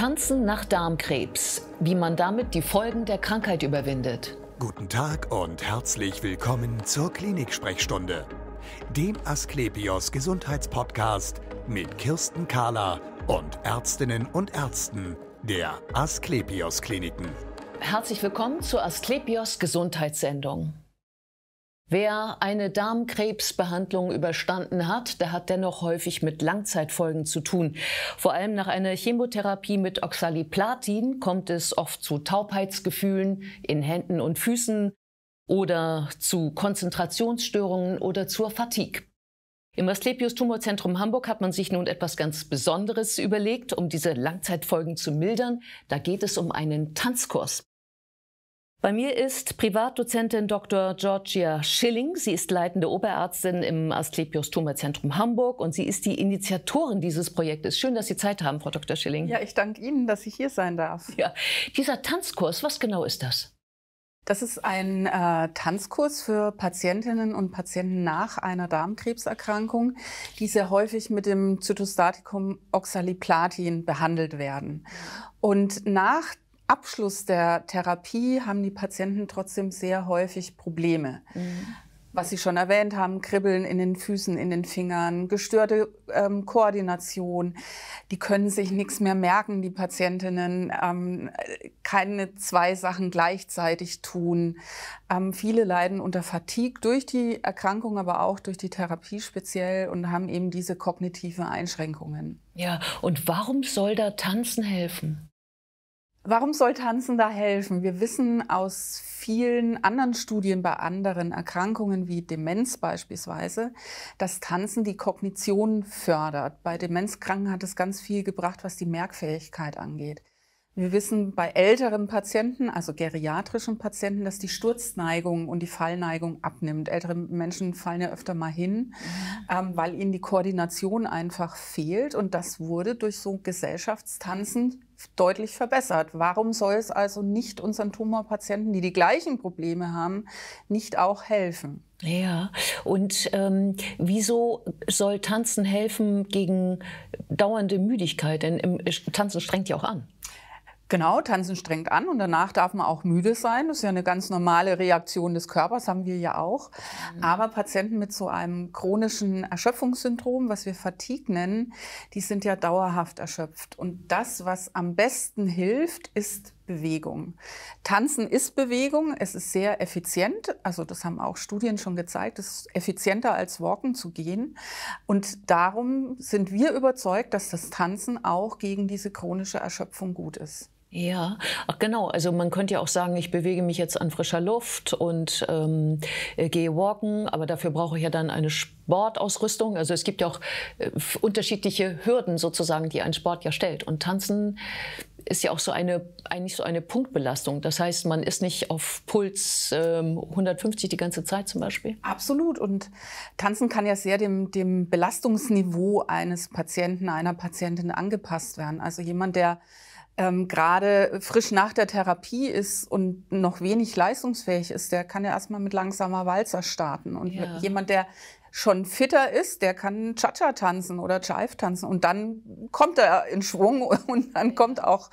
Tanzen nach Darmkrebs, wie man damit die Folgen der Krankheit überwindet. Guten Tag und herzlich willkommen zur Klinik-Sprechstunde, dem Asklepios Gesundheitspodcast mit Kirsten Kahler und Ärztinnen und Ärzten der Asklepios Kliniken. Herzlich willkommen zur Asklepios Gesundheitssendung. Wer eine Darmkrebsbehandlung überstanden hat, der hat dennoch häufig mit Langzeitfolgen zu tun. Vor allem nach einer Chemotherapie mit Oxaliplatin kommt es oft zu Taubheitsgefühlen in Händen und Füßen oder zu Konzentrationsstörungen oder zur Fatigue. Im Asklepios Tumorzentrum Hamburg hat man sich nun etwas ganz Besonderes überlegt, um diese Langzeitfolgen zu mildern. Da geht es um einen Tanzkurs. Bei mir ist Privatdozentin Dr. Georgia Schilling. Sie ist leitende Oberärztin im Asklepios Thoma Zentrum Hamburg und sie ist die Initiatorin dieses Projektes. Schön, dass Sie Zeit haben, Frau Dr. Schilling. Ja, ich danke Ihnen, dass ich hier sein darf. Ja. Dieser Tanzkurs, was genau ist das? Das ist ein äh, Tanzkurs für Patientinnen und Patienten nach einer Darmkrebserkrankung, die sehr häufig mit dem Zytostatikum Oxaliplatin behandelt werden. Und nach Abschluss der Therapie haben die Patienten trotzdem sehr häufig Probleme. Mhm. Was Sie schon erwähnt haben, Kribbeln in den Füßen, in den Fingern, gestörte ähm, Koordination. Die können sich nichts mehr merken, die Patientinnen. Ähm, keine zwei Sachen gleichzeitig tun. Ähm, viele leiden unter Fatigue durch die Erkrankung, aber auch durch die Therapie speziell und haben eben diese kognitiven Einschränkungen. Ja, und warum soll da Tanzen helfen? Warum soll Tanzen da helfen? Wir wissen aus vielen anderen Studien bei anderen Erkrankungen wie Demenz beispielsweise, dass Tanzen die Kognition fördert. Bei Demenzkranken hat es ganz viel gebracht, was die Merkfähigkeit angeht. Wir wissen bei älteren Patienten, also geriatrischen Patienten, dass die Sturzneigung und die Fallneigung abnimmt. Ältere Menschen fallen ja öfter mal hin, mhm. ähm, weil ihnen die Koordination einfach fehlt. Und das wurde durch so Gesellschaftstanzen deutlich verbessert. Warum soll es also nicht unseren Tumorpatienten, die die gleichen Probleme haben, nicht auch helfen? Ja, und ähm, wieso soll Tanzen helfen gegen dauernde Müdigkeit? Denn ähm, Tanzen strengt ja auch an. Genau, tanzen strengt an und danach darf man auch müde sein. Das ist ja eine ganz normale Reaktion des Körpers, haben wir ja auch. Mhm. Aber Patienten mit so einem chronischen Erschöpfungssyndrom, was wir Fatigue nennen, die sind ja dauerhaft erschöpft. Und das, was am besten hilft, ist Bewegung. Tanzen ist Bewegung, es ist sehr effizient, also das haben auch Studien schon gezeigt, es ist effizienter als Walken zu gehen. Und darum sind wir überzeugt, dass das Tanzen auch gegen diese chronische Erschöpfung gut ist. Ja, Ach, genau. Also man könnte ja auch sagen, ich bewege mich jetzt an frischer Luft und ähm, äh, gehe walken, aber dafür brauche ich ja dann eine Sportausrüstung. Also es gibt ja auch äh, unterschiedliche Hürden sozusagen, die ein Sport ja stellt. Und Tanzen ist ja auch so eine, eigentlich so eine Punktbelastung. Das heißt, man ist nicht auf Puls ähm, 150 die ganze Zeit zum Beispiel. Absolut. Und Tanzen kann ja sehr dem, dem Belastungsniveau eines Patienten, einer Patientin angepasst werden. Also jemand, der ähm, gerade frisch nach der Therapie ist und noch wenig leistungsfähig ist, der kann ja erstmal mit langsamer Walzer starten. Und ja. jemand, der schon fitter ist, der kann Cha-Cha tanzen oder Jive tanzen und dann kommt er in Schwung und dann kommt auch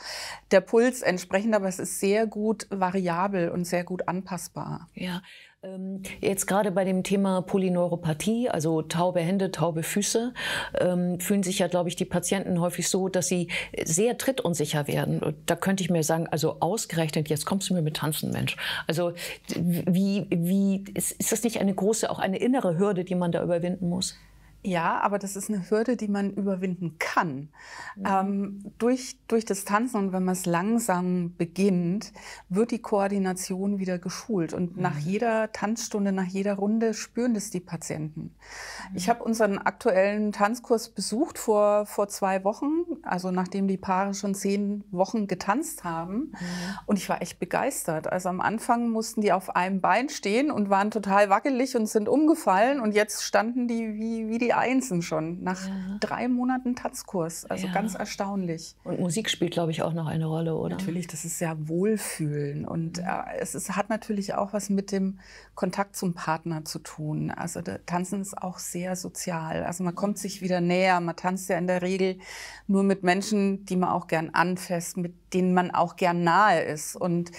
der Puls entsprechend, aber es ist sehr gut variabel und sehr gut anpassbar. Ja, ähm, jetzt gerade bei dem Thema Polyneuropathie, also taube Hände, taube Füße, ähm, fühlen sich ja, glaube ich, die Patienten häufig so, dass sie sehr trittunsicher werden. da könnte ich mir sagen, also ausgerechnet, jetzt kommst du mir mit Tanzen, Mensch. Also wie, wie ist, ist das nicht eine große, auch eine innere Hürde, die man da überwinden muss? Ja, aber das ist eine Hürde, die man überwinden kann. Mhm. Ähm, durch, durch das Tanzen und wenn man es langsam beginnt, wird die Koordination wieder geschult. Und mhm. nach jeder Tanzstunde, nach jeder Runde spüren das die Patienten. Mhm. Ich habe unseren aktuellen Tanzkurs besucht vor, vor zwei Wochen, also nachdem die Paare schon zehn Wochen getanzt haben. Mhm. Und ich war echt begeistert. Also am Anfang mussten die auf einem Bein stehen und waren total wackelig und sind umgefallen. Und jetzt standen die wie, wie die die Einsen schon nach ja. drei Monaten Tanzkurs. Also ja. ganz erstaunlich. Und Musik spielt, glaube ich, auch noch eine Rolle, oder? Natürlich, das ist ja Wohlfühlen. Und mhm. äh, es ist, hat natürlich auch was mit dem Kontakt zum Partner zu tun. Also Tanzen ist auch sehr sozial. Also man kommt sich wieder näher. Man tanzt ja in der Regel nur mit Menschen, die man auch gern anfasst, mit denen man auch gern nahe ist. Und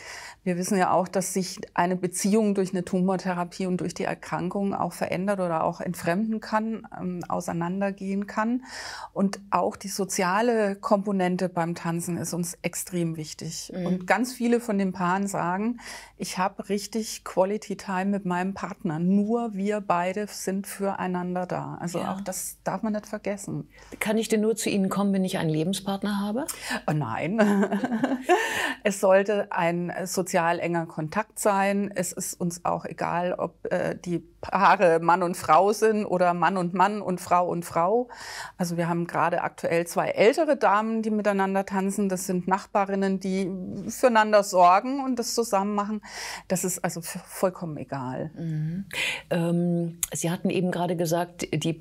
wir wissen ja auch, dass sich eine Beziehung durch eine Tumortherapie und durch die Erkrankung auch verändert oder auch entfremden kann, ähm, auseinandergehen kann. Und auch die soziale Komponente beim Tanzen ist uns extrem wichtig. Mhm. Und ganz viele von den Paaren sagen, ich habe richtig Quality Time mit meinem Partner. Nur wir beide sind füreinander da. Also ja. auch das darf man nicht vergessen. Kann ich denn nur zu Ihnen kommen, wenn ich einen Lebenspartner habe? Oh nein. es sollte ein äh, sozial enger Kontakt sein. Es ist uns auch egal, ob äh, die Paare Mann und Frau sind oder Mann und Mann und Frau und Frau. Also wir haben gerade aktuell zwei ältere Damen, die miteinander tanzen. Das sind Nachbarinnen, die füreinander sorgen und das zusammen machen. Das ist also vollkommen egal. Mhm. Ähm, Sie hatten eben gerade gesagt, die,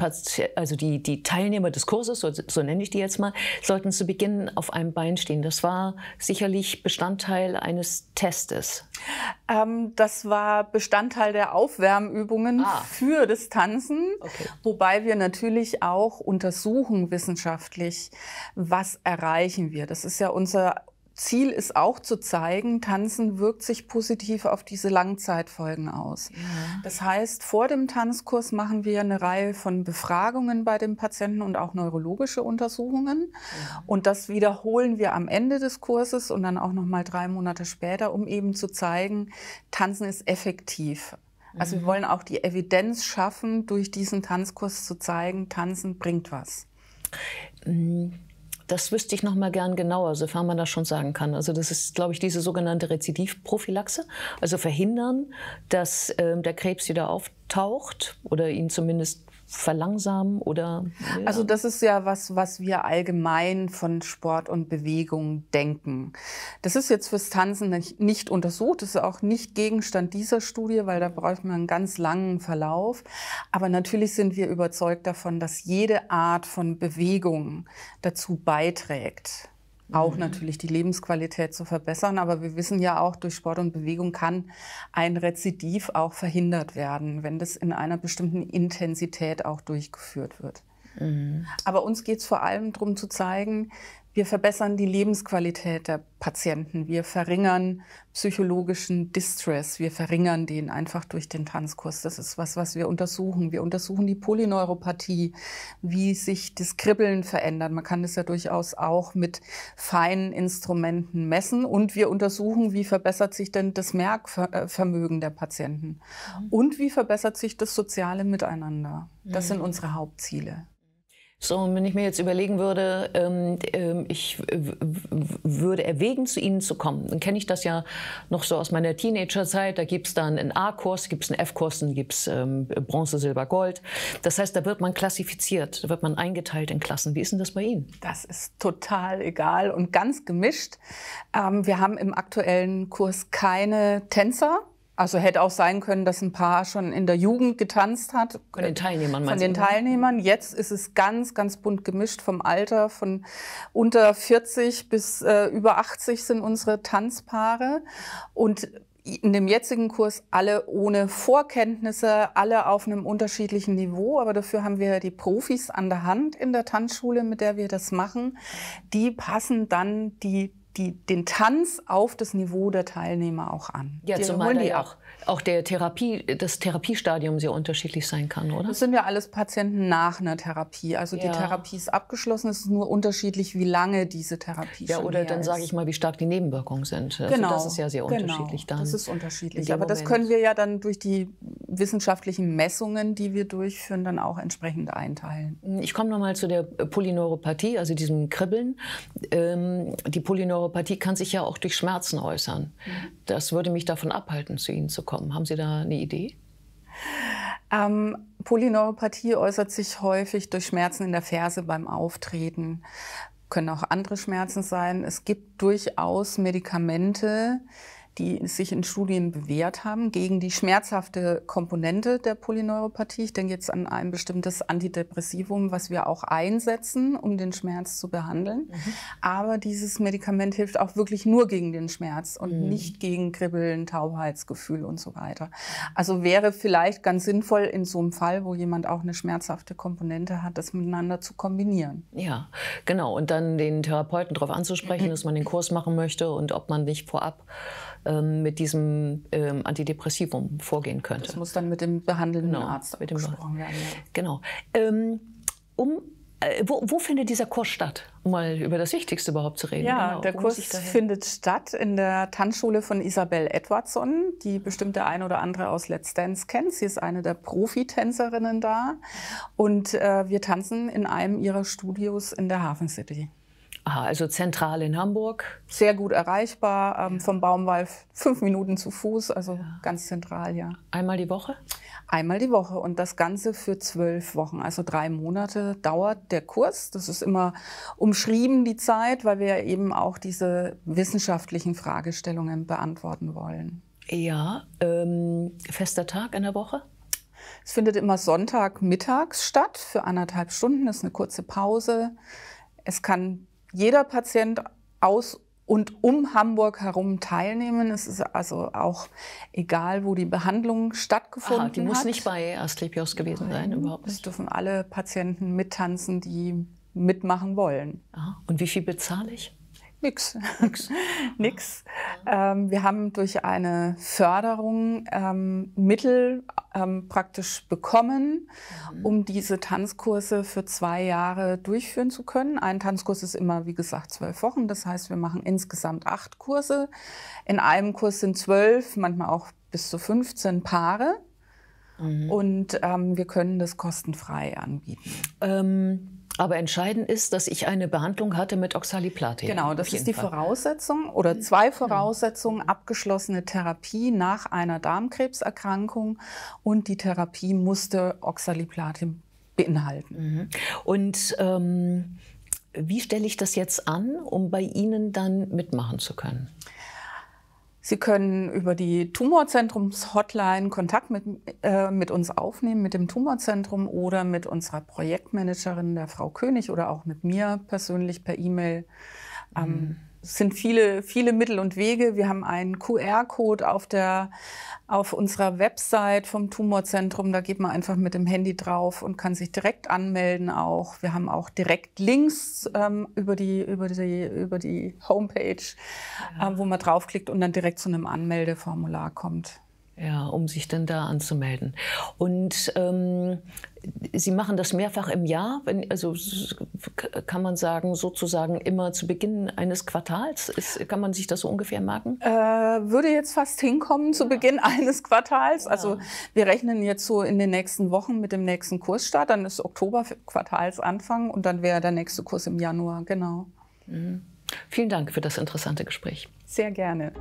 also die, die Teilnehmer des Kurses, so, so nenne ich die jetzt mal, sollten zu Beginn auf einem Bein stehen. Das war sicherlich Bestandteil eines Testes. Ähm, das war Bestandteil der Aufwärmübungen Übungen ah. für das Tanzen, okay. wobei wir natürlich auch untersuchen wissenschaftlich, was erreichen wir. Das ist ja unser Ziel ist auch zu zeigen, Tanzen wirkt sich positiv auf diese Langzeitfolgen aus. Ja. Das heißt, vor dem Tanzkurs machen wir eine Reihe von Befragungen bei dem Patienten und auch neurologische Untersuchungen. Ja. Und das wiederholen wir am Ende des Kurses und dann auch nochmal drei Monate später, um eben zu zeigen, Tanzen ist effektiv also mhm. wir wollen auch die Evidenz schaffen, durch diesen Tanzkurs zu zeigen, tanzen bringt was. Mhm. Das wüsste ich noch mal gern genauer, sofern man das schon sagen kann. Also das ist, glaube ich, diese sogenannte Rezidivprophylaxe, also verhindern, dass äh, der Krebs wieder auftaucht oder ihn zumindest verlangsamen oder? Ja. Also das ist ja was, was wir allgemein von Sport und Bewegung denken. Das ist jetzt fürs Tanzen nicht, nicht untersucht, das ist auch nicht Gegenstand dieser Studie, weil da braucht man einen ganz langen Verlauf. Aber natürlich sind wir überzeugt davon, dass jede Art von Bewegung dazu beiträgt auch mhm. natürlich die Lebensqualität zu verbessern. Aber wir wissen ja auch, durch Sport und Bewegung kann ein Rezidiv auch verhindert werden, wenn das in einer bestimmten Intensität auch durchgeführt wird. Mhm. Aber uns geht es vor allem darum zu zeigen, wir verbessern die Lebensqualität der Patienten. Wir verringern psychologischen Distress. Wir verringern den einfach durch den Tanzkurs. Das ist was, was wir untersuchen. Wir untersuchen die Polyneuropathie, wie sich das Kribbeln verändert. Man kann das ja durchaus auch mit feinen Instrumenten messen. Und wir untersuchen, wie verbessert sich denn das Merkvermögen der Patienten. Mhm. Und wie verbessert sich das soziale Miteinander. Das mhm. sind unsere Hauptziele. So, und wenn ich mir jetzt überlegen würde, ähm, äh, ich würde erwägen, zu Ihnen zu kommen, dann kenne ich das ja noch so aus meiner Teenagerzeit. Da gibt's dann einen A-Kurs, gibt's einen F-Kurs, dann gibt's ähm, Bronze, Silber, Gold. Das heißt, da wird man klassifiziert, da wird man eingeteilt in Klassen. Wie ist denn das bei Ihnen? Das ist total egal und ganz gemischt. Ähm, wir haben im aktuellen Kurs keine Tänzer. Also hätte auch sein können, dass ein Paar schon in der Jugend getanzt hat. Von den Teilnehmern meinst Von den Teilnehmern. Jetzt ist es ganz, ganz bunt gemischt vom Alter. Von unter 40 bis äh, über 80 sind unsere Tanzpaare. Und in dem jetzigen Kurs alle ohne Vorkenntnisse, alle auf einem unterschiedlichen Niveau, aber dafür haben wir die Profis an der Hand in der Tanzschule, mit der wir das machen. Die passen dann die die, den Tanz auf das Niveau der Teilnehmer auch an. Ja, die zumal die auch, auch der Therapie, das Therapiestadium sehr unterschiedlich sein kann, oder? Das sind ja alles Patienten nach einer Therapie. Also ja. die Therapie ist abgeschlossen, es ist nur unterschiedlich, wie lange diese Therapie ja, Ja, oder dann sage ich mal, wie stark die Nebenwirkungen sind. Also genau. Das ist ja sehr genau. unterschiedlich genau, dann. Das ist unterschiedlich. Aber Moment. das können wir ja dann durch die wissenschaftlichen Messungen, die wir durchführen, dann auch entsprechend einteilen. Ich komme nochmal zu der Polyneuropathie, also diesem Kribbeln. Ähm, die Polyneuropathie kann sich ja auch durch Schmerzen äußern. Mhm. Das würde mich davon abhalten, zu Ihnen zu kommen. Haben Sie da eine Idee? Ähm, Polyneuropathie äußert sich häufig durch Schmerzen in der Ferse beim Auftreten. Können auch andere Schmerzen sein. Es gibt durchaus Medikamente, die sich in Studien bewährt haben gegen die schmerzhafte Komponente der Polyneuropathie. Ich denke jetzt an ein bestimmtes Antidepressivum, was wir auch einsetzen, um den Schmerz zu behandeln. Mhm. Aber dieses Medikament hilft auch wirklich nur gegen den Schmerz und mhm. nicht gegen Kribbeln, Taubheitsgefühl und so weiter. Also wäre vielleicht ganz sinnvoll in so einem Fall, wo jemand auch eine schmerzhafte Komponente hat, das miteinander zu kombinieren. Ja, genau. Und dann den Therapeuten darauf anzusprechen, mhm. dass man den Kurs machen möchte und ob man nicht vorab ähm, mit diesem ähm, Antidepressivum vorgehen könnte. Das muss dann mit dem behandelnden genau, Arzt mit dem besprochen werden. Ja. Genau. Ähm, um äh, wo, wo, findet dieser Kurs statt? Um mal über das Wichtigste überhaupt zu reden. Ja, genau. der Wo Kurs findet statt in der Tanzschule von Isabel Edwardson, die bestimmt der eine oder andere aus Let's Dance kennt. Sie ist eine der Profitänzerinnen da. Und äh, wir tanzen in einem ihrer Studios in der Hafen City. Aha, also zentral in Hamburg. Sehr gut erreichbar, ähm, vom Baumwall fünf Minuten zu Fuß, also ja. ganz zentral, ja. Einmal die Woche? Einmal die Woche und das Ganze für zwölf Wochen, also drei Monate dauert der Kurs. Das ist immer umschrieben, die Zeit, weil wir eben auch diese wissenschaftlichen Fragestellungen beantworten wollen. Ja, ähm, fester Tag in der Woche? Es findet immer Sonntagmittags statt für anderthalb Stunden, das ist eine kurze Pause. Es kann jeder Patient aus und um Hamburg herum teilnehmen. Es ist also auch egal, wo die Behandlung stattgefunden hat. Die muss nicht bei Asklepios gewesen Nein, sein, überhaupt nicht. Es dürfen alle Patienten mittanzen, die mitmachen wollen. Aha. Und wie viel bezahle ich? Nix. Nix. Nix. Ähm, wir haben durch eine Förderung ähm, Mittel ähm, praktisch bekommen, mhm. um diese Tanzkurse für zwei Jahre durchführen zu können. Ein Tanzkurs ist immer, wie gesagt, zwölf Wochen. Das heißt, wir machen insgesamt acht Kurse. In einem Kurs sind zwölf, manchmal auch bis zu 15 Paare. Mhm. Und ähm, wir können das kostenfrei anbieten. Ähm, aber entscheidend ist, dass ich eine Behandlung hatte mit Oxaliplatin. Genau, das ist die Fall. Voraussetzung oder mhm. zwei mhm. Voraussetzungen, abgeschlossene Therapie nach einer Darmkrebserkrankung und die Therapie musste Oxaliplatin beinhalten. Mhm. Und ähm, wie stelle ich das jetzt an, um bei Ihnen dann mitmachen zu können? Sie können über die Tumorzentrums-Hotline Kontakt mit, äh, mit uns aufnehmen, mit dem Tumorzentrum oder mit unserer Projektmanagerin, der Frau König, oder auch mit mir persönlich per E-Mail. Ähm, mhm. Es sind viele, viele Mittel und Wege. Wir haben einen QR-Code auf, der, auf unserer Website vom Tumorzentrum. Da geht man einfach mit dem Handy drauf und kann sich direkt anmelden auch. Wir haben auch direkt Links ähm, über, die, über, die, über die Homepage, ja. äh, wo man draufklickt und dann direkt zu einem Anmeldeformular kommt. Ja, um sich dann da anzumelden. Und ähm, Sie machen das mehrfach im Jahr, wenn, also kann man sagen, sozusagen immer zu Beginn eines Quartals. Ist, kann man sich das so ungefähr merken? Äh, würde jetzt fast hinkommen zu ja. Beginn eines Quartals. Ja. Also wir rechnen jetzt so in den nächsten Wochen mit dem nächsten Kursstart. Dann ist Oktober Quartalsanfang und dann wäre der nächste Kurs im Januar, genau. Mhm. Vielen Dank für das interessante Gespräch. Sehr gerne.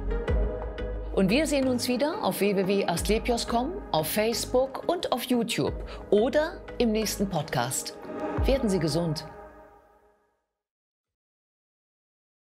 Und wir sehen uns wieder auf www.astlepios.com, auf Facebook und auf YouTube oder im nächsten Podcast. Werden Sie gesund!